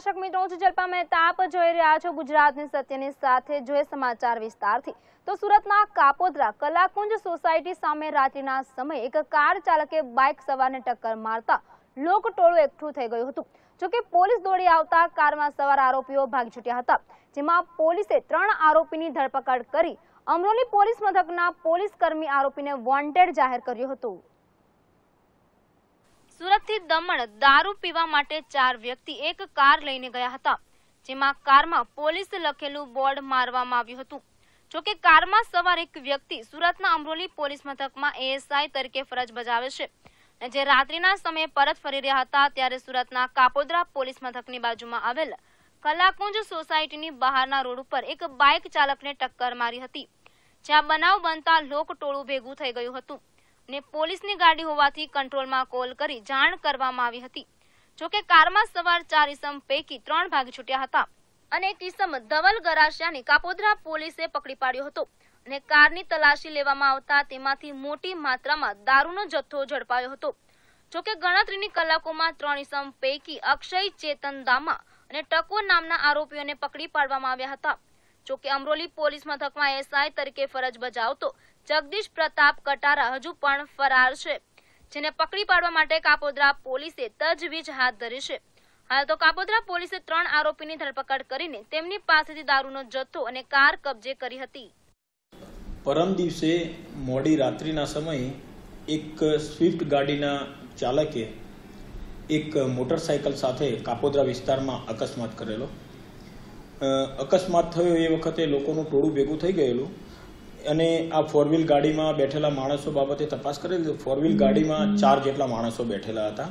દર્શક મિત્રો હું જલ્પા મહેતા આપ જોઈ રહ્યા છો ગુજરાતની સત્યની સાથે જોઈએ સમાચાર વિસ્તારથી તો સુરતના કાપોદરા કલાકુંજ સોસાયટી સામે રાત્રિના સમયે એક કાર ચાલકે બાઇક સવારને ટક્કર મારતા લોકટોળું એકઠું થઈ ગયું હતું જોકે પોલીસ દોડી આવતા કારમાં સવાર આરોપીઓ ભાગી છૂટ્યા હતા જેમાં પોલીસે ત્રણ આરોપીની ધરપકડ કરી અમરોલી પોલીસ મથકના પોલીસ કર્મી આરોપીને વોન્ટેડ જાહેર કર્યું હતું ગુજરાતથી દમણ દારૂ પીવા માટે ચાર વ્યક્તિ એક કાર લઈને ગયા હતા જેમાં કારમાં પોલીસ લખેલું બોર્ડ મારવામાં આવ્યું હતું જોકે કારમાં સવાર એક વ્યક્તિ સુરતના અમરોલી પોલીસ મથકમાં એએસઆઈ તરીકે ફરજ બજાવે છે જે રાત્રિના સમયે પરત ફરી રહ્યા હતા ત્યારે સુરતના કાપોદરા પોલીસ મથકની બાજુમાં આવેલ કલાકુંજ સોસાયટીની બહારના રોડ ઉપર એક બાઇક ચાલકને ટક્કર મારી હતી જ્યાં બનાવ બનતા લોકટોળું ભેગું થઈ ગયું હતું ને પોલીસની ગાડી હોવાથી કંટ્રોલમાં કોલ કરી જાણ કરવામાં આવી હતી જોકે કારમાં સવાર ચાર ઇસમ પૈકી ત્રણ ભાગ છૂટ્યા હતા અને એક ઇસમ ધવલ ગરાસિયાને કાપોદરા પોલીસે પકડી પાડ્યો હતો અને કારની તલાશી લેવામાં આવતા તેમાંથી મોટી માત્રામાં દારૂનો જથ્થો ઝડપાયો હતો જોકે ગણતરીની કલાકોમાં ત્રણ ઇસમ પૈકી અક્ષય ચેતન દામા અને ટકો નામના આરોપીઓને પકડી પાડવામાં આવ્યા હતા જોકે અમરોલી પોલીસ મથકમાં એસઆઈ તરીકે ફરજ બજાવતો જગદીશ પ્રતાપ કટારા હજુ પણ ફરાર છે જેને પકડી પાડવા માટે કાપોદ્રા પોલીસે તજવીજ હાથ ધરી છે હાલ તો કાપોદ્રા પોલીસે ત્રણ આરોપીની ધરપકડ કરીને તેમની પાસેથી દારૂનો જથ્થો અને કાર કબજે કરી હતી પરમ દિવસે મોડી રાત્રિના સમયે એક સ્વિફ્ટ ગાડીના ચાલકે એક મોટરસાયકલ સાથે કાપોદ્રા વિસ્તારમાં અકસ્માત કરેલો અકસ્માત થયો એ વખતે લોકોનું ટોળું ભેગું થઈ ગયેલું અને આ ફોર વ્હીલ ગાડીમાં બેઠેલા માણસો બાબતે તપાસ કરેલી તો ફોર વ્હીલ ગાડીમાં ચાર જેટલા માણસો બેઠેલા હતા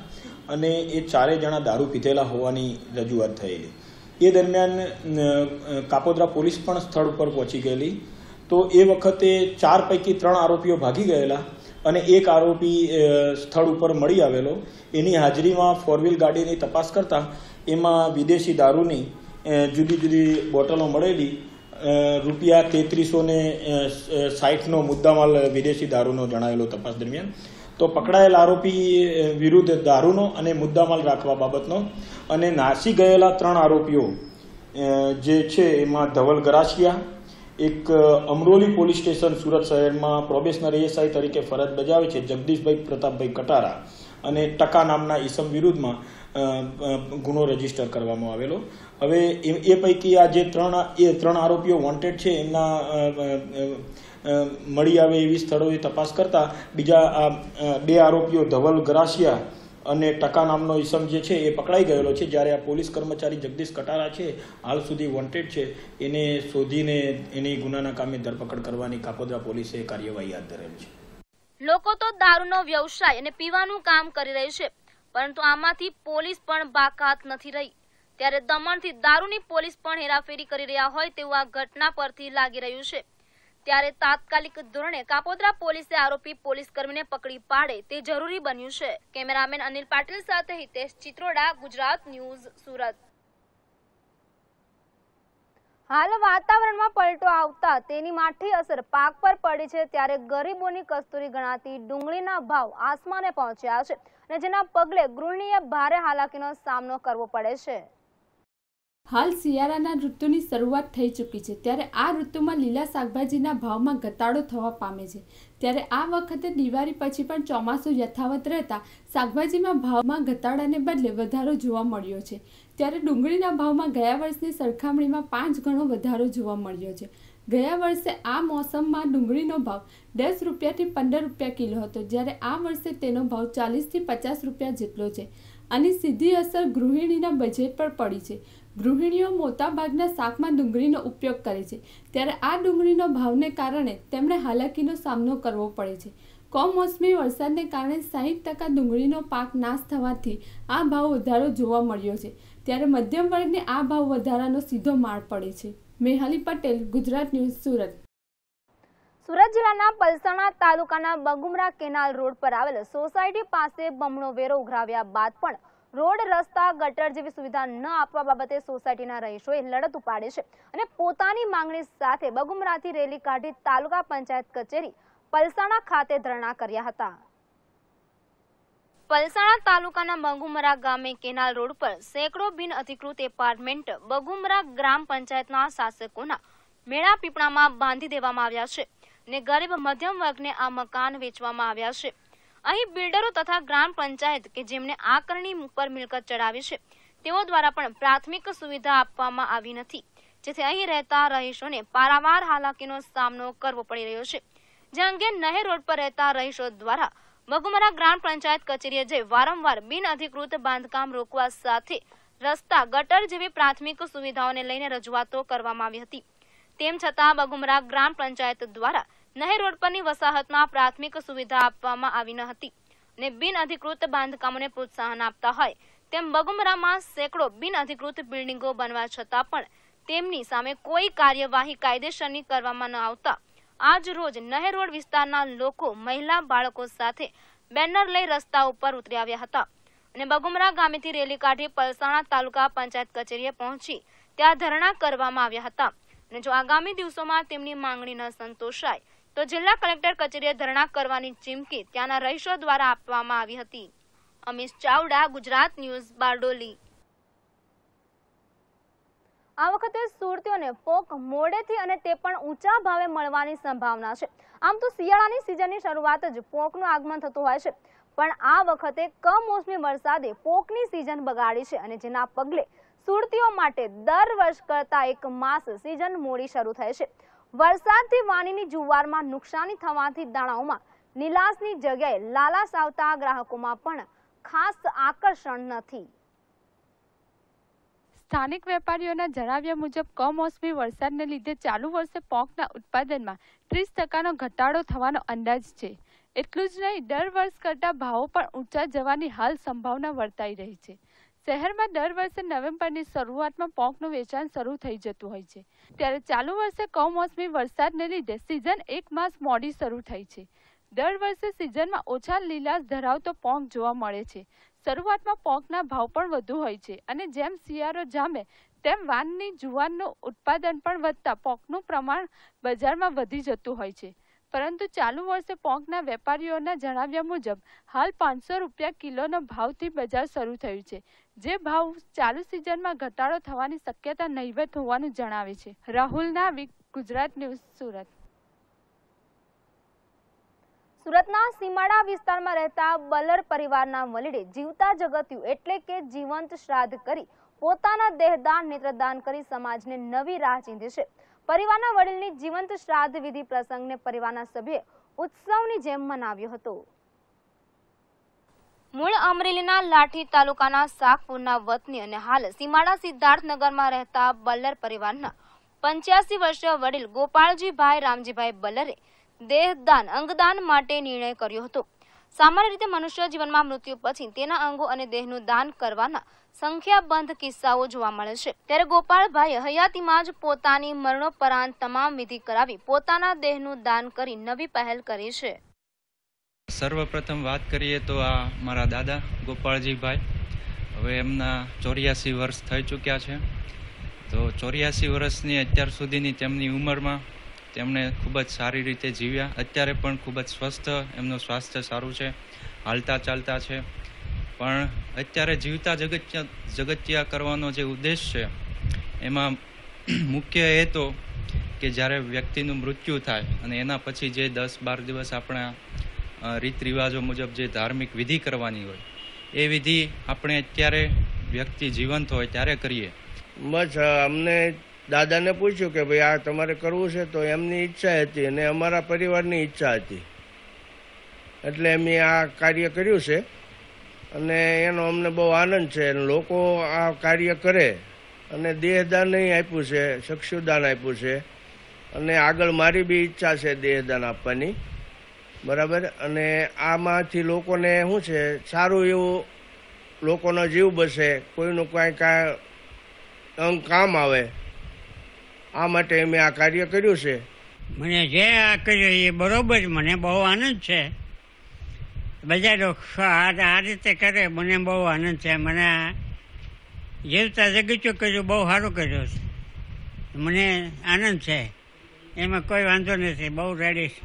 અને એ ચારે જણા દારૂ પીધેલા હોવાની રજૂઆત થયેલી એ દરમિયાન કાપોદ્રા પોલીસ પણ સ્થળ ઉપર પહોંચી ગયેલી તો એ વખતે ચાર પૈકી ત્રણ આરોપીઓ ભાગી ગયેલા અને એક આરોપી સ્થળ ઉપર મળી આવેલો એની હાજરીમાં ફોર વ્હીલ ગાડીની તપાસ કરતાં એમાં વિદેશી દારૂની જુદી જુદી બોટલો મળેલી રૂપિયા તેત્રીસો ને સાઠનો મુદ્દામાલ વિદેશી દારૂનો જણાવેલો તપાસ દરમિયાન તો પકડાયેલ આરોપી વિરુદ્ધ દારૂનો અને મુદ્દામાલ રાખવા બાબતનો અને નાસી ગયેલા ત્રણ આરોપીઓ જે છે એમાં ધવલ ગરાસિયા એક અમરોલી પોલીસ સ્ટેશન સુરત શહેરમાં પ્રોબેશનર એસઆઈ તરીકે ફરજ બજાવે છે જગદીશભાઈ પ્રતાપભાઈ કટારા અને ટકા નામના ઈસમ વિરુદ્ધમાં ગુનો રજીસ્ટર કરવામાં આવેલો હવે એ પૈકી આ જે ત્રણ એ ત્રણ આરોપીઓ વોન્ટેડ છે એમના મળી આવે એવી સ્થળોએ તપાસ કરતાં બીજા આ બે આરોપીઓ ધવલ ગરાસિયા અને ટકા નામનો ઈસમ જે છે એ પકડાઈ ગયેલો છે જ્યારે આ પોલીસ કર્મચારી જગદીશ કટારા છે હાલ સુધી વોન્ટેડ છે એને શોધીને એની ગુનાના કામે ધરપકડ કરવાની કાપોદ્રા પોલીસે કાર્યવાહી હાથ ધરેલ છે લોકો તો દારૂનો વ્યવસાય અને પીવાનું કામ કરી રહ્યું છે પરંતુ આમાંથી પોલીસ પણ બાકાત નથી રહી ત્યારે દમણથી દારૂની પોલીસ પણ હેરાફેરી કરી રહ્યા હોય તેવું આ ઘટના પરથી લાગી રહ્યું છે ત્યારે તાત્કાલિક ધોરણે કાપોદ્રા પોલીસે આરોપી પોલીસ કર્મીને પકડી પાડે તે જરૂરી બન્યું છે કેમેરામેન અનિલ પાટીલ સાથે હિતેશ ચિત્રોડા ગુજરાત ન્યૂઝ સુરત હાલ વાતાવરણમાં પલટો આવતા તેની માઠી અસર પાક પર પડી છે ત્યારે ગરીબોની કસ્તુરી ગણાતી ડુંગળીના ભાવ આસમાને પહોંચ્યા છે અને જેના પગલે ગૃહિણીએ ભારે હાલાકીનો સામનો કરવો પડે છે હાલ શિયાળાના ઋતુની શરૂઆત થઈ ચૂકી છે ત્યારે આ ઋતુમાં લીલા શાકભાજીના ભાવમાં ઘટાડો થવા પામે છે ત્યારે આ વખતે દિવાળી પછી પણ ચોમાસું યથાવત રહેતા શાકભાજીમાં ભાવમાં ઘટાડાને બદલે વધારો જોવા મળ્યો છે ત્યારે ડુંગળીના ભાવમાં ગયા વર્ષની સરખામણીમાં પાંચ ગણો વધારો જોવા મળ્યો છે ગયા વર્ષે આ મોસમમાં ડુંગળીનો ભાવ દસ રૂપિયાથી પંદર રૂપિયા કિલો હતો જ્યારે આ વર્ષે તેનો ભાવ ચાલીસથી પચાસ રૂપિયા જેટલો છે આની સીધી અસર ગૃહિણીના બજેટ પર પડી છે ગૃહિણીઓ મોટાભાગના શાકમાં ડુંગળીનો ઉપયોગ કરે છે ત્યારે આ ડુંગળીનો ભાવને કારણે તેમણે હાલાકીનો સામનો કરવો પડે છે કમોસમી વરસાદને કારણે સાહીઠ ટકા ડુંગળીનો પાક નાશ થવાથી આ ભાવ વધારો જોવા મળ્યો છે ત્યારે મધ્યમ વર્ગને આ ભાવ વધારાનો સીધો માર પડે છે મેહાલી પટેલ ગુજરાત ન્યૂઝ સુરત સુરત જિલ્લાના પલસાણા તાલુકાના બગુમરા કેનાલ રોડ પર આવેલ સોસાયટી પાસે બમણો વેરો ઉઘરાવ્યા બાદ પણ રોડ રસ્તા ગટર જેવી સુવિધા ન આપવા બાબતે સોસાયટીના રહીશોએ લડત ઉપાડી છે અને પોતાની માંગણી સાથે બગુમરાથી રેલી કાઢી તાલુકા પંચાયત કચેરી પલસાણા ખાતે ધરણા કર્યા હતા પલસાણા તાલુકાના બગુમરા ગામે કેનાલ રોડ પર સેંકડો બિન અધિકૃત એપાર્ટમેન્ટ બગુમરા ગ્રામ પંચાયતના શાસકોના મેળા પીપળામાં બાંધી દેવામાં આવ્યા છે ને ગરીબ મધ્યમ વર્ગને આ મકાન વેચવામાં આવ્યા છે અહીં બિલ્ડરો તથા ગ્રામ પંચાયત કે જેમને આકરણી ઉપર મિલકત ચડાવી છે તેઓ દ્વારા પણ પ્રાથમિક સુવિધા આપવામાં આવી નથી જેથી અહીં રહેતા રહીશોને પારાવાર હાલાકીનો સામનો કરવો પડી રહ્યો છે જે અંગે નહેર રોડ પર રહેતા રહીશો દ્વારા બગુમરા ગ્રામ પંચાયત કચેરીએ જઈ વારંવાર બિન અધિકૃત બાંધકામ રોકવા સાથે રસ્તા ગટર જેવી પ્રાથમિક સુવિધાઓને લઈને રજૂઆતો કરવામાં આવી હતી તેમ છતાં બગુમરા ગ્રામ પંચાયત દ્વારા નહેર રોડ પરની વસાહતમાં પ્રાથમિક સુવિધા આપવામાં આવી ન હતી અને બિનઅધિકૃત બાંધકામોને પ્રોત્સાહન આપતા હોય તેમ બગુમરામાં સેંકડો બિનઅધિકૃત બિલ્ડિંગો બનવા છતાં પણ તેમની સામે કોઈ કાર્યવાહી કાયદેસરની કરવામાં ન આવતા આજ રોજ નહેર રોડ વિસ્તારના લોકો મહિલા બાળકો સાથે બેનર લઈ રસ્તા ઉપર ઉતરી આવ્યા હતા અને બગુમરા ગામેથી રેલી કાઢી પલસાણા તાલુકા પંચાયત કચેરીએ પહોંચી ત્યાં ધરણા કરવામાં આવ્યા હતા અને જો આગામી દિવસોમાં તેમની માંગણી ન સંતોષાય તો જિલ્લા કલેક્ટર કચેરીએ ધરણા કરવાની ચીમકી ત્યાંના રહીશો દ્વારા આપવામાં આવી હતી અમીશ ચાવડા ગુજરાત ન્યૂઝ બારડોલી આ વખતે સુરતીઓને પોક મોડેથી અને તે પણ ઊંચા ભાવે મળવાની સંભાવના છે આમ તો શિયાળાની સિઝનની શરૂઆત જ પોકનું આગમન થતું હોય છે પણ આ વખતે કમોસમી વરસાદે પોકની સિઝન બગાડી છે અને જેના પગલે સુરતીઓ માટે દર વર્ષ કરતાં એક માસ સીઝન મોડી શરૂ થાય છે વરસાદથી વાણીની જુવારમાં નુકસાની થવાથી દાણાઓમાં નિલાસની જગ્યાએ લાલાસ આવતા ગ્રાહકોમાં પણ ખાસ આકર્ષણ નથી સ્થાનિક વેપારીઓના જણાવ્યા મુજબ કમોસમી વરસાદને લીધે ચાલુ વર્ષે પોંકના ઉત્પાદનમાં ત્રીસ ટકાનો ઘટાડો થવાનો અંદાજ છે એટલું જ નહીં દર વર્ષ કરતાં ભાવો પણ ઊંચા જવાની હાલ સંભાવના વર્તાઈ રહી છે શહેરમાં દર વર્ષે નવેમ્બરની શરૂઆતમાં પોંકનું વેચાણ શરૂ થઈ જતું હોય છે ત્યારે ચાલુ વર્ષે કમોસમી વરસાદને લીધે સિઝન એક માસ મોડી શરૂ થઈ છે દર વર્ષે સિઝનમાં ઓછા લીલાશ ધરાવતો પોંક જોવા મળે છે શરૂઆતમાં પોંકના ભાવ પણ વધુ હોય છે અને જેમ શિયાળો જામે તેમ વાનની જુવારનું ઉત્પાદન પણ વધતા પોંકનું પ્રમાણ બજારમાં વધી જતું હોય છે પરંતુ ચાલુ વર્ષે પોંકના વેપારીઓના જણાવ્યા મુજબ હાલ પાંચસો રૂપિયા કિલોના ભાવથી બજાર શરૂ થયું છે જે ભાવ ચાલુ સિઝનમાં ઘટાડો થવાની શક્યતા નહીવત હોવાનું જણાવે છે રાહુલ નાવિક ગુજરાત ન્યૂઝ સુરત સુરતના સીમાડા વિસ્તારમાં રહેતા બલર પરિવારના વલીડે જીવતા જગત્યું એટલે કે જીવંત શ્રાદ્ધ કરી પોતાના દેહદાન નેત્રદાન કરી સમાજને નવી રાહ ચીંધી છે પરિવારના વડીલની જીવંત શ્રાદ્ધ વિધિ પ્રસંગને પરિવારના સભ્યે ઉત્સવની જેમ મનાવ્યો હતો મૂળ અમરેલીના લાઠી તાલુકાના શાકપુરના વતની અને હાલ સીમાડા સિદ્ધાર્થનગરમાં રહેતા બલ્લર પરિવારના પંચ્યાસી વર્ષીય વડીલ ગોપાળજીભાઈ રામજીભાઈ બલ્લરે દેહદાન અંગદાન માટે નિર્ણય કર્યો હતો સામાન્ય રીતે મનુષ્ય જીવનમાં મૃત્યુ પછી તેના અંગો અને દેહનું દાન કરવાના સંખ્યાબંધ કિસ્સાઓ જોવા મળે છે ત્યારે ગોપાળભાઈએ હયાતીમાં જ પોતાની મરણોપરાંત તમામ વિધિ કરાવી પોતાના દેહનું દાન કરી નવી પહેલ કરી છે સર્વપ્રથમ વાત કરીએ તો આ મારા દાદા ગોપાળજીભાઈ હવે એમના ચોર્યાસી વર્ષ થઈ ચૂક્યા છે તો ચોર્યાસી વર્ષની અત્યાર સુધીની તેમની ઉંમરમાં તેમણે ખૂબ જ સારી રીતે જીવ્યા અત્યારે પણ ખૂબ જ સ્વસ્થ એમનું સ્વાસ્થ્ય સારું છે હાલતા ચાલતા છે પણ અત્યારે જીવતા જગત્યા જગત્યા કરવાનો જે ઉદ્દેશ છે એમાં મુખ્ય એ તો કે જ્યારે વ્યક્તિનું મૃત્યુ થાય અને એના પછી જે દસ બાર દિવસ આપણા રીત રિવાજો મુજબ જે ધાર્મિક વિધિ કરવાની હોય એ વિધિ આપણે અત્યારે વ્યક્તિ જીવંત હોય ત્યારે કરીએ બસ અમને દાદાને પૂછ્યું કે ભાઈ આ તમારે કરવું છે તો એમની ઈચ્છા હતી અને અમારા પરિવારની ઈચ્છા હતી એટલે એમ આ કાર્ય કર્યું છે અને એનો અમને બહુ આનંદ છે લોકો આ કાર્ય કરે અને દેહદાન આપ્યું છે શક્ષુદાન આપ્યું છે અને આગળ મારી બી ઈચ્છા છે દેહદાન આપવાની બરાબર અને આમાંથી લોકોને શું છે સારું એવું લોકોનો જીવ બસે કોઈનું કાંઈ કાંઈ અંગ કામ આવે આ માટે મેં આ કાર્ય કર્યું છે મને જે આ કર્યું એ બરોબર મને બહુ આનંદ છે બધા લોકો આ રીતે કરે મને બહુ આનંદ છે મને જીવતા જગીચો કર્યું બહુ સારું કર્યું છે મને આનંદ છે એમાં કોઈ વાંધો નથી બહુ રેડી છે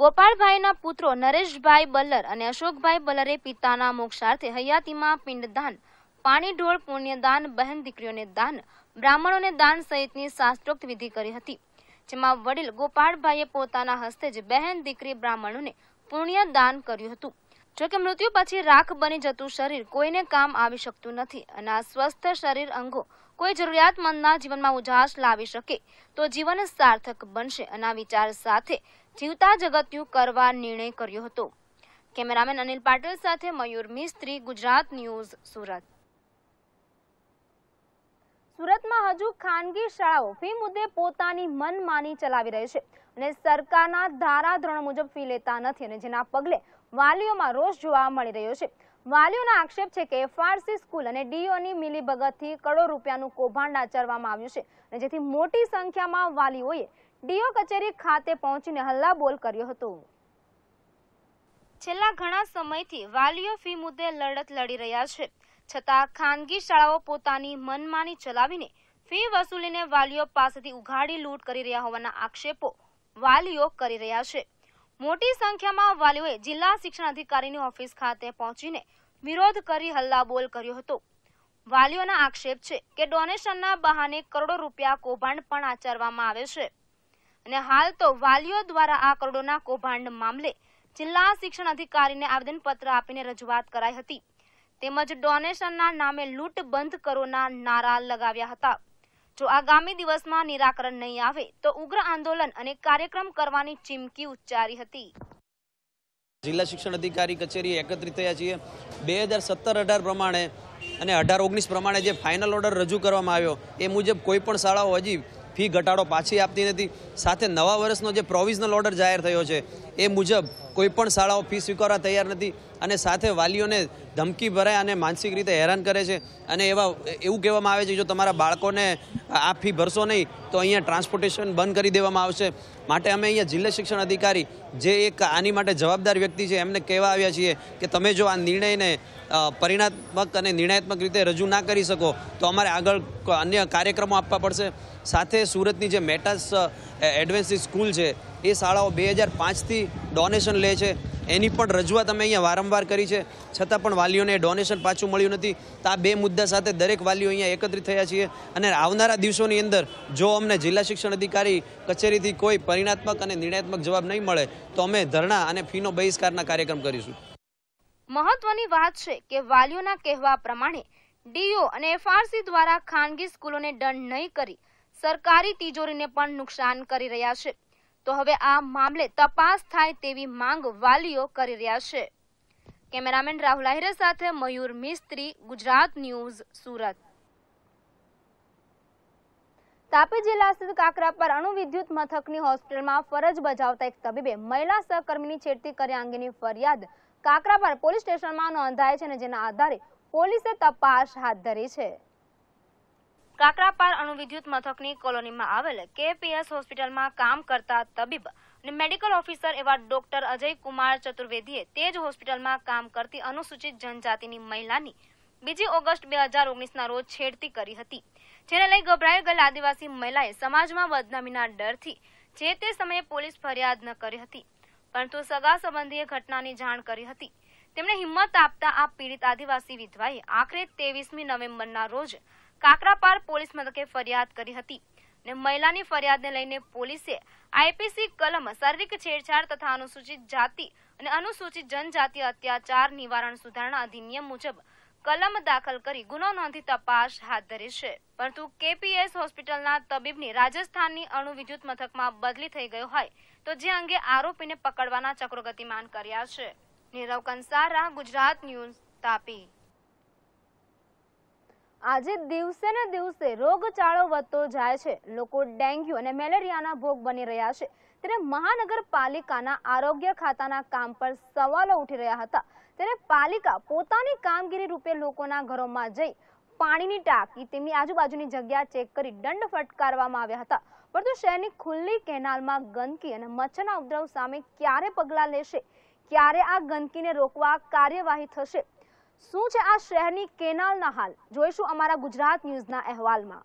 ગોપાળભાઈના પુત્રો નરેશભાઈ બલ્લર અને અશોકભાઈ બલરે પિતાના મોક્ષાર્થે હયાતીમાં પિંડદાન પાણી ઢોળ પુણ્યદાન બહેન દીકરીઓને દાન બ્રાહ્મણોને દાન સહિતની શાસ્ત્રોક્ત વિધિ કરી હતી જેમાં વડીલ ગોપાળભાઈએ પોતાના હસ્તે જ બહેન દીકરી બ્રાહ્મણોને પુણ્યદાન કર્યું હતું જોકે મૃત્યુ પછી રાખ બની જતું શરીર કોઈને કામ આવી શકતું નથી અને આ સ્વસ્થ શરીર અંગો કોઈ જરૂરિયાતમંદના જીવનમાં ઉજાસ લાવી શકે તો જીવન સાર્થક બનશે અને આ વિચાર સાથે જીવતા જગતનું કરવા નિર્ણય કર્યો હતો કેમેરામેન અનિલ પાટીલ સાથે મયુર મિસ્ત્રી ગુજરાત ન્યૂઝ સુરત સુરતમાં હજુ ખાનગી શાળાઓ ફી મુદ્દે પોતાની મનમાની ચલાવી રહી છે અને સરકારના ધારાધોરણ મુજબ ફી લેતા નથી અને જેના પગલે વાલીઓમાં રોષ જોવા મળી રહ્યો છે વાલીઓનો આક્ષેપ છે કે ફારસી સ્કૂલ અને ડીઓની મિલીભગતથી કરોડો રૂપિયાનું કૌભાંડ આચરવામાં આવ્યું છે અને જેથી મોટી સંખ્યામાં વાલીઓએ ડીઓ કચેરી ખાતે પહોંચીને હલ્લા બોલ કર્યો હતો છેલ્લા ઘણા સમયથી વાલીઓ ફી મુદ્દે લડત લડી રહ્યા છે છતાં ખાનગી શાળાઓ પોતાની મનમાની ચલાવીને ફી વસૂલીને વાલીઓ પાસેથી ઉઘાડી લૂંટ કરી રહ્યા હોવાના આક્ષેપો વાલીઓ કરી રહ્યા છે મોટી સંખ્યામાં વાલીઓએ જિલ્લા શિક્ષણ અધિકારીની ઓફિસ ખાતે પહોંચીને વિરોધ કરી હલ્લાબોલ કર્યો હતો વાલીઓના આક્ષેપ છે કે ડોનેશનના બહાને કરોડો રૂપિયા કૌભાંડ પણ આચરવામાં આવે છે અને હાલ તો વાલીઓ દ્વારા આ કરોડોના કૌભાંડ મામલે જિલ્લા શિક્ષણ અધિકારીને આવેદનપત્ર આપીને રજૂઆત કરાઈ હતી તેમજ ડોનેશનના નામે લૂંટ બંધ કરોના નારા લગાવ્યા હતા જો આગામી દિવસમાં નિરાકરણ નહીં આવે તો ઉગ્ર આંદોલન અને કાર્યક્રમ કરવાની ચીમકી ઉચ્ચારી હતી જિલ્લા શિક્ષણ અધિકારી કચેરી એકત્રિત થયા છીએ બે હજાર સત્તર અઢાર પ્રમાણે અને અઢાર ઓગણીસ પ્રમાણે જે ફાઇનલ ઓર્ડર રજૂ કરવામાં આવ્યો એ મુજબ કોઈ પણ શાળાઓ હજી ફી ઘટાડો પાછી આપતી નથી સાથે નવા વર્ષનો જે પ્રોવિઝનલ ઓર્ડર જાહેર થયો છે એ મુજબ કોઈ પણ શાળાઓ ફી સ્વીકારવા તૈયાર નથી અને સાથે વાલીઓને ધમકી ભરાય અને માનસિક રીતે હેરાન કરે છે અને એવા એવું કહેવામાં આવે છે જો તમારા બાળકોને આ ફી ભરશો નહીં તો અહીંયા ટ્રાન્સપોર્ટેશન બંધ કરી દેવામાં આવશે માટે અમે અહીંયા જિલ્લા શિક્ષણ અધિકારી જે એક આની માટે જવાબદાર વ્યક્તિ છે એમને કહેવા આવ્યા છીએ કે તમે જો આ નિર્ણયને પરિણાત્મક અને નિર્ણયાત્મક રીતે રજૂ ના કરી શકો તો અમારે આગળ અન્ય કાર્યક્રમો આપવા પડશે સાથે સુરતની જે મેટાસ એડવેન્સી સ્કૂલ છે એ શાળાઓ બે હજાર પાંચથી ડોનેશન લે છે એની પણ રજૂઆત અમે અહીંયા વારંવાર કરી છે છતાં પણ વાલીઓને ડોનેશન પાછું મળ્યું નથી તો આ બે મુદ્દા સાથે દરેક વાલીઓ અહીંયા એકત્રિત થયા છીએ અને આવનારા દિવસોની અંદર જો અમને જિલ્લા શિક્ષણ અધિકારી કચેરીથી કોઈ પરિણાત્મક અને નિર્ણયાત્મક જવાબ નહીં મળે તો અમે ધરણા અને ફીનો બહિષ્કારના કાર્યક્રમ કરીશું મહત્વની વાત છે કે વાલીઓના કહેવા પ્રમાણે ડીઓ અને એફઆરસી દ્વારા ખાનગી સ્કૂલોને દંડ નહીં કરી સરકારી તિજોરીને પણ નુકસાન કરી રહ્યા છે તો હવે આ મામલે તપાસ થાય તેવી માંગ વાલીઓ કરી રહ્યા છે કેમેરામેન રાહુલ આહિરે સાથે મયુર મિસ્ત્રી ગુજરાત ન્યૂઝ સુરત તાપી જિલ્લા સ્થિત કાકરા પર વિદ્યુત મથકની હોસ્પિટલમાં ફરજ બજાવતા એક તબીબે મહિલા સહકર્મીની છેડતી કર્યા અંગેની ફરિયાદ કાકરા પર પોલીસ સ્ટેશનમાં નોંધાય છે અને જેના આધારે પોલીસે તપાસ હાથ ધરી છે કાકરાપાર અણુવિદ્યુત મથકની કોલોનીમાં આવેલ કેપીએસ હોસ્પિટલમાં કામ કરતા તબીબ અને મેડિકલ ઓફિસર એવા ડોક્ટર અજય કુમાર ચતુર્વેદીએ તે જ હોસ્પિટલમાં કામ કરતી અનુસૂચિત જનજાતિની મહિલાની બીજી ઓગસ્ટ બે હજાર ઓગણીસના રોજ છેડતી કરી હતી જેને લઈ ગભરાઈ ગયેલ આદિવાસી મહિલાએ સમાજમાં બદનામીના ડરથી જે તે સમયે પોલીસ ફરિયાદ ન કરી હતી પરંતુ સગા સંબંધીએ ઘટનાની જાણ કરી હતી તેમણે હિંમત આપતા આ પીડિત આદિવાસી વિધવાએ આખરે તેવીસમી નવેમ્બરના રોજ કાકરાપાર પોલીસ મથકે ફરિયાદ કરી હતી ને મહિલાની ફરિયાદને લઈને પોલીસે આઈપીસી કલમ શારીરિક છેડછાડ તથા અનુસૂચિત જાતિ અને અનુસૂચિત જનજાતિ અત્યાચાર નિવારણ સુધારણા અધિનિયમ મુજબ કલમ દાખલ કરી ગુનો નોંધી તપાસ હાથ ધરી છે પરંતુ કેપીએસ હોસ્પિટલના તબીબની રાજસ્થાનની અણુ વિદ્યુત મથકમાં બદલી થઈ ગયો હોય તો જે અંગે આરોપીને પકડવાના ચક્રો ગતિમાન કર્યા છે નીરવ કંસારા ગુજરાત ન્યૂઝ તાપી આજે દિવસે ને દિવસે રોગચાળો વધતો જાય છે લોકો ડેન્ગ્યુ અને મેલેરિયાના ભોગ બની રહ્યા છે ત્યારે મહાનગરપાલિકાના આરોગ્ય ખાતાના કામ પર સવાલો ઉઠી રહ્યા હતા ત્યારે પાલિકા પોતાની કામગીરી રૂપે લોકોના ઘરોમાં જઈ પાણીની ટાંકી તેમની આજુબાજુની જગ્યા ચેક કરી દંડ ફટકારવામાં આવ્યા હતા પરંતુ શહેરની ખુલ્લી કેનાલમાં ગંદકી અને મચ્છરના ઉપદ્રવ સામે ક્યારે પગલાં લેશે ક્યારે આ ગંદકીને રોકવા કાર્યવાહી થશે શું છે આ શહેરની કેનાલના હાલ જોઈશું અમારા ગુજરાત ન્યૂઝના અહેવાલમાં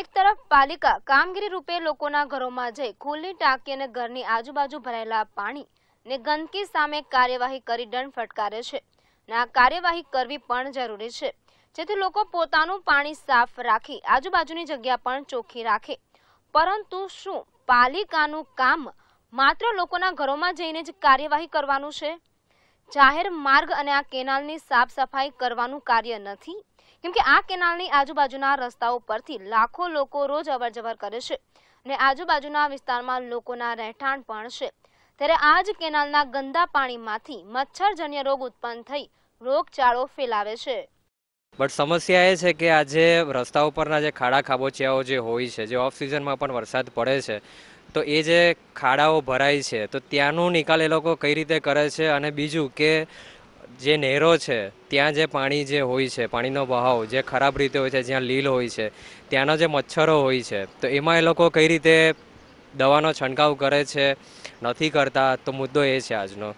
એક તરફ પાલિકા કામગીરી રૂપે લોકોના ઘરોમાં જઈ ખુલ્લી ટાંકી અને ઘરની આજુબાજુ ભરાયેલા પાણી ને ગંદકી સામે કાર્યવાહી કરી દંડ ફટકારે છે ને કાર્યવાહી કરવી પણ જરૂરી છે જેથી લોકો પોતાનું પાણી સાફ રાખી આજુબાજુની જગ્યા પણ ચોખ્ખી રાખે પરંતુ શું પાલિકાનું કામ માત્ર લોકોના ઘરોમાં જઈને જ કાર્યવાહી કરવાનું છે જાહેર માર્ગ અને આ કેનાલની સાફ સફાઈ કરવાનું કાર્ય નથી કેમકે આ કેનાલની આજુબાજુના રસ્તાઓ પરથી લાખો લોકો રોજ અવરજવર કરે છે અને આજુબાજુના વિસ્તારમાં લોકોના રહેઠાણ પણ છે ત્યારે આ જ કેનાલના ગંદા પાણીમાંથી મચ્છરજન્ય રોગ ઉત્પન્ન થઈ રોગચાળો ફેલાવે છે બટ સમસ્યા એ છે કે આજે રસ્તા ઉપરના જે ખાડા ખાબોચિયાઓ જે હોય છે જે ઓફ સિઝનમાં પણ વરસાદ પડે છે તો એ જે ખાડાઓ ભરાય છે તો ત્યાંનો નિકાલ એ લોકો કઈ રીતે કરે છે અને બીજું કે જે નહેરો છે ત્યાં જે પાણી જે હોય છે પાણીનો બહાવ જે ખરાબ રીતે હોય છે જ્યાં લીલ હોય છે ત્યાંનો જે મચ્છરો હોય છે તો એમાં એ લોકો કઈ રીતે દવાનો છંટકાવ કરે છે નથી કરતા તો મુદ્દો એ છે આજનો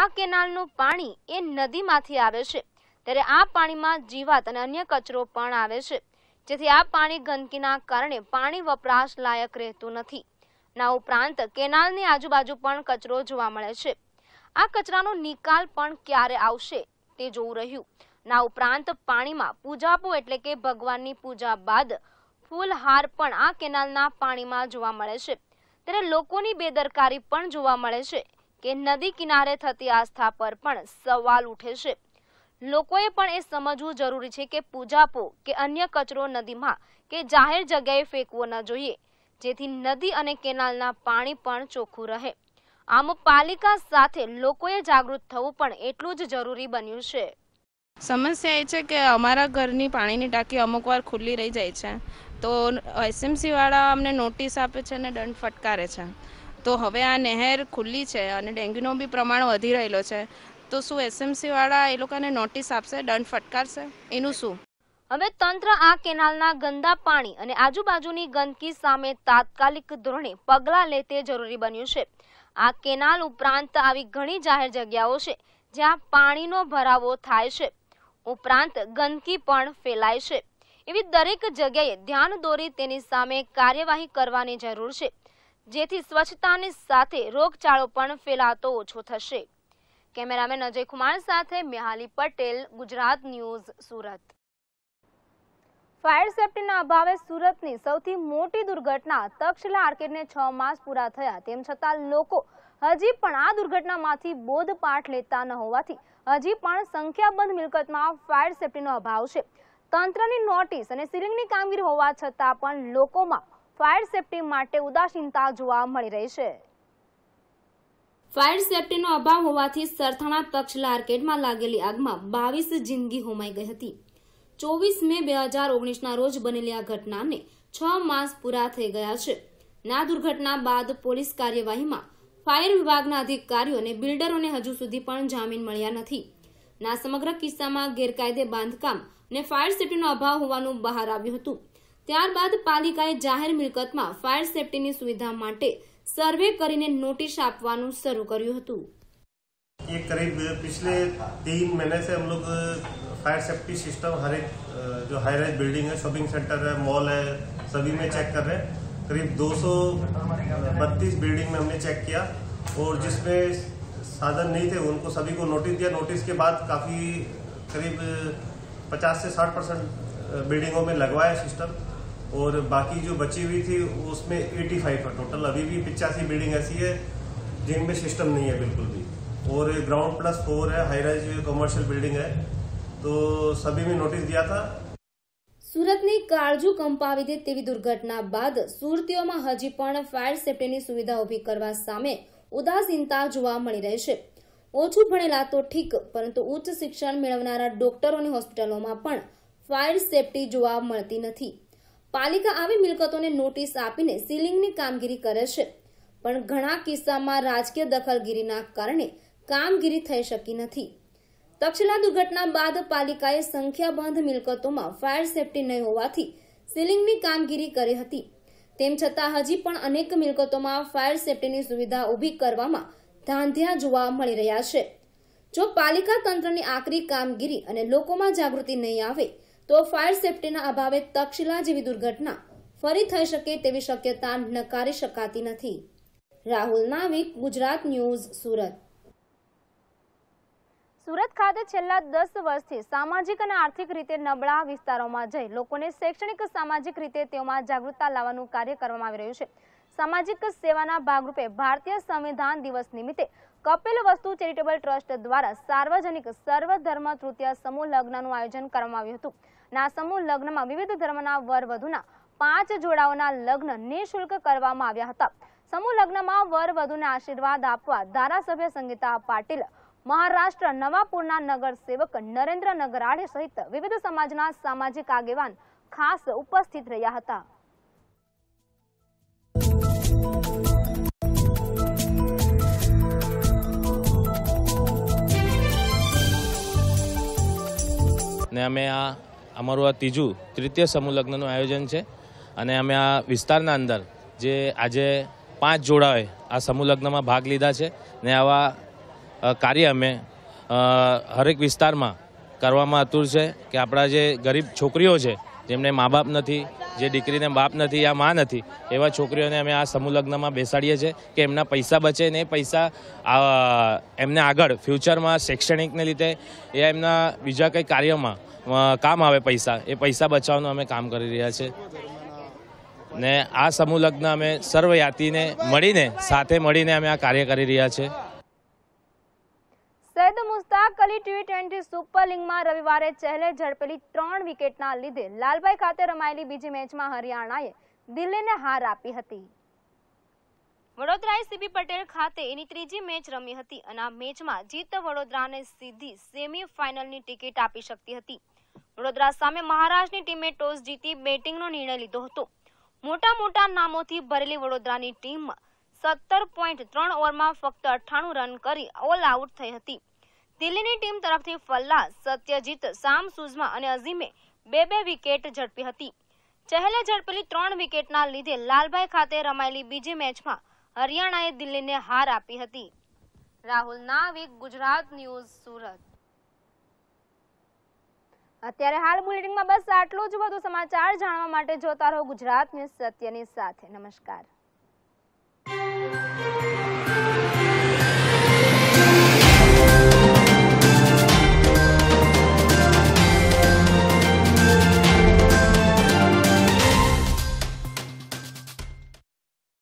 આ કેનાલનું પાણી એ નદીમાંથી આવે છે ત્યારે આ પાણીમાં જીવાત અને અન્ય કચરો પણ આવે છે જેથી આ પાણી ગંદકીના કારણે પાણી વપરાશ લાયક રહેતું નથી ના ઉપરાંત કેનાલની આજુબાજુ પણ કચરો જોવા મળે છે આ કચરાનો નિકાલ પણ ક્યારે આવશે તે જોવું રહ્યું ના ઉપરાંત પાણીમાં પૂજાપો એટલે કે ભગવાનની પૂજા બાદ ફૂલહાર પણ આ કેનાલના પાણીમાં જોવા મળે છે ત્યારે લોકોની બેદરકારી પણ જોવા મળે છે કે નદી કિનારે થતી આસ્થા પર પણ સવાલ ઉઠે છે લોકોએ પણ એ સમજવું જરૂરી છે કે પૂજાપો કે અન્ય કચરો નદીમાં કે જાહેર જગ્યાએ ફેંકવો ન જોઈએ જેથી નદી અને કેનાલના પાણી પણ ચોખ્ખું રહે આમ પાલિકા સાથે લોકોએ જાગૃત થવું પણ એટલું જ જરૂરી બન્યું છે સમસ્યા એ છે કે અમારા ઘરની પાણીની ટાંકી અમુક વાર ખુલ્લી રહી જાય છે તો એસએમસીવાળા અમને નોટિસ આપે છે અને દંડ ફટકારે છે તો હવે આ નહેર ખુલ્લી છે અને ડેન્ગ્યુનો બી પ્રમાણ વધી રહેલો છે તો શું એસએમસીવાળા એ લોકોને નોટિસ આપશે દંડ ફટકારશે એનું શું હવે તંત્ર આ કેનાલના ગંદા પાણી અને આજુબાજુની ગંદકી સામે તાત્કાલિક ધોરણે પગલાં લે તે જરૂરી બન્યું છે આ કેનાલ ઉપરાંત આવી ઘણી જાહેર જગ્યાઓ છે જ્યાં પાણીનો ભરાવો થાય છે ઉપરાંત ગંદકી પણ ફેલાય છે એવી દરેક જગ્યાએ ધ્યાન દોરી તેની સામે કાર્યવાહી કરવાની જરૂર છે જેથી સ્વચ્છતાની સાથે રોગચાળો પણ ફેલાતો ઓછો થશે કેમેરામેન અજય કુમાર સાથે મિહાલી પટેલ ગુજરાત ન્યૂઝ સુરત ફાયર સેફટીના અભાવે સુરતની સૌથી મોટી દુર્ઘટના તક્ષલા આર્કેડને છ માસ પૂરા થયા તેમ છતાં લોકો હજી પણ આ દુર્ઘટનામાંથી બોધ પાઠ લેતા ન હોવાથી હજી પણ સંખ્યાબંધ મિલકતમાં ફાયર સેફટીનો અભાવ છે તંત્રની નોટિસ અને સિલિંગની કામગીરી હોવા છતાં પણ લોકોમાં ફાયર સેફટી માટે ઉદાસીનતા જોવા મળી રહી છે ફાયર સેફટીનો અભાવ હોવાથી સરથાણા તક્ષલા આર્કેડમાં લાગેલી આગમાં બાવીસ જિંદગી હોમાઈ ગઈ હતી ચોવીસ મે બે હજાર ઓગણીસના રોજ બનેલી આ ઘટનાને છ માસ પૂરા થઈ ગયા છે ના દુર્ઘટના બાદ પોલીસ કાર્યવાહીમાં ફાયર વિભાગના અધિકારીઓ અને બિલ્ડરોને હજુ સુધી પણ જામીન મળ્યા નથી ના સમગ્ર કિસ્સામાં ગેરકાયદે બાંધકામ અને ફાયર સેફટીનો અભાવ હોવાનું બહાર આવ્યું હતું ત્યારબાદ પાલિકાએ જાહેર મિલકતમાં ફાયર સેફ્ટીની સુવિધા માટે સર્વે કરીને નોટિસ આપવાનું શરૂ કર્યું હતું ये करीब पिछले तीन महीने फायर सेफ्टी सिस्टम हर एक जो हाई राइज बिल्डिंग है शॉपिंग सेंटर है मॉल है सभी में चेक कर रहे हैं करीब दो बत्तीस बिल्डिंग में हमने चेक किया और जिसमें साधन नहीं थे उनको सभी को नोटिस दिया नोटिस के बाद काफ़ी करीब 50 से 60 परसेंट बिल्डिंगों में लगवाया सिस्टम और बाकी जो बची हुई थी उसमें 85 है टोटल अभी भी पिचासी बिल्डिंग ऐसी है जिनमें सिस्टम नहीं है बिल्कुल भी और ग्राउंड प्लस फोर है हाई राइज कमर्शियल बिल्डिंग है तो सभी में સુરતની કાળજું કંપાવી દે તેવી દુર્ઘટના બાદ સુરતીઓમાં હજી પણ ફાયર સેફટીની સુવિધા ઊભી કરવા સામે ઉદાસીનતા જોવા મળી રહી છે ઓછું ભણેલા તો ઠીક પરંતુ ઉચ્ચ શિક્ષણ મેળવનારા ડોક્ટરોની હોસ્પિટલોમાં પણ ફાયર સેફ્ટી જોવા મળતી નથી પાલિકા આવી મિલકતોને નોટિસ આપીને સીલિંગની કામગીરી કરે છે પણ ઘણા કિસ્સામાં રાજકીય દખલગીરીના કારણે કામગીરી થઈ શકી નથી તક્ષલા દુર્ઘટના બાદ પાલિકાએ સંખ્યાબંધ મિલકતોમાં ફાયર સેફટી નહીં હોવાથી સીલિંગની કામગીરી કરી હતી તેમ છતાં હજી પણ અનેક મિલકતોમાં ફાયર સેફટીની સુવિધા ઊભી કરવામાં ધાંધ્યા જોવા મળી રહ્યા છે જો પાલિકા તંત્રની આકરી કામગીરી અને લોકોમાં જાગૃતિ નહીં આવે તો ફાયર સેફટીના અભાવે તક્ષલા જેવી દુર્ઘટના ફરી થઈ શકે તેવી શક્યતા નકારી શકાતી નથી રાહુલ નાવિક ગુજરાત ન્યૂઝ સુરત સુરત ખાતે છેલ્લા દસ વર્ષથી સામાજિક અને આર્થિક રીતે નબળા વિસ્તારોમાં જઈ લોકોને શૈક્ષણિક સામાજિક રીતે તેઓમાં જાગૃતતા લાવવાનું કાર્ય કરવામાં આવી રહ્યું છે સામાજિક સેવાના ભાગરૂપે ભારતીય સંવિધાન દિવસ નિમિત્તે કપિલ વસ્તુ ચેરિટેબલ ટ્રસ્ટ દ્વારા સાર્વજનિક સર્વધર્મ તૃતીય સમૂહ લગ્નનું આયોજન કરવામાં આવ્યું હતું ના સમૂહ લગ્નમાં વિવિધ ધર્મના વરવધુના પાંચ જોડાઓના લગ્ન નિઃશુલ્ક કરવામાં આવ્યા હતા સમૂહ લગ્નમાં વરવધુને આશીર્વાદ આપવા ધારાસભ્ય સંગીતા પાટીલ મહારાષ્ટ્ર નવાપુરના નગર સેવક નરેન્દ્ર નગરાળે સહિત વિવિધ સમાજના સામાજિક આગેવાન ખાસ ઉપસ્થિત રહ્યા હતા ને અમે આ અમારું આ ત્રીજું તૃતીય સમૂહ આયોજન છે અને અમે આ વિસ્તારના અંદર જે આજે પાંચ જોડાઓએ આ સમૂહ ભાગ લીધા છે ને આવા કાર્ય અમે હરેક વિસ્તારમાં કરવામાં આતુર છે કે આપણા જે ગરીબ છોકરીઓ છે જેમને મા બાપ નથી જે દીકરીને બાપ નથી યા મા નથી એવા છોકરીઓને અમે આ સમૂહ બેસાડીએ છીએ કે એમના પૈસા બચે ને એ પૈસા એમને આગળ ફ્યુચરમાં શૈક્ષણિકને લીધે એ એમના બીજા કંઈ કાર્યમાં કામ આવે પૈસા એ પૈસા બચાવવાનું અમે કામ કરી રહ્યા છીએ ને આ સમૂહ અમે સર્વ યાતિને મળીને સાથે મળીને અમે આ કાર્ય કરી રહ્યા છીએ Syed Mushtaq Ali T twenty super લીગમાં રવિવારે ચહેલે ઝડપેલી ત્રણ વિકેટના લીધે લાલબાઈ ખાતે રમાયેલી બીજી મેચમાં હરિયાણાએ દિલ્હીને હાર આપી હતી વડોદરાએ સીબી પટેલ ખાતે એની ત્રીજી મેચ રમી હતી અને આ મેચમાં જીત વડોદરાને સીધી સેમી ફાઇનલની ટિકિટ આપી શકતી હતી વડોદરા સામે મહારાષ્ટ્રની ટીમે ટોસ જીતી બેટિંગનો નિર્ણય લીધો હતો મોટા મોટા નામોથી ભરેલી વડોદરાની ટીમમાં સત્તર પોઈન્ટ ત્રણ ઓવરમાં ફક્ત અઠ્ઠાણું રન કરી ઓલ આઉટ થઈ હતી દિલ્હીની ટીમ તરફથી ફલ્લા સત્યજીત સામ સુઝમા અને અઝીમે બે બે વિકેટ ઝડપી હતી ચહેલે ઝડપેલી ત્રણ વિકેટના લીધે લાલભાઈ ખાતે રમાયેલી બીજી મેચમાં હરિયાણાએ દિલ્હીને હાર આપી હતી રાહુલ નાવિક ગુજરાત ન્યૂઝ સુરત અત્યારે હાલ બુલેટિનમાં બસ આટલું જ વધુ સમાચાર જાણવા માટે જોતા રહો ગુજરાત ન્યૂઝ સત્યની સાથે નમસ્કાર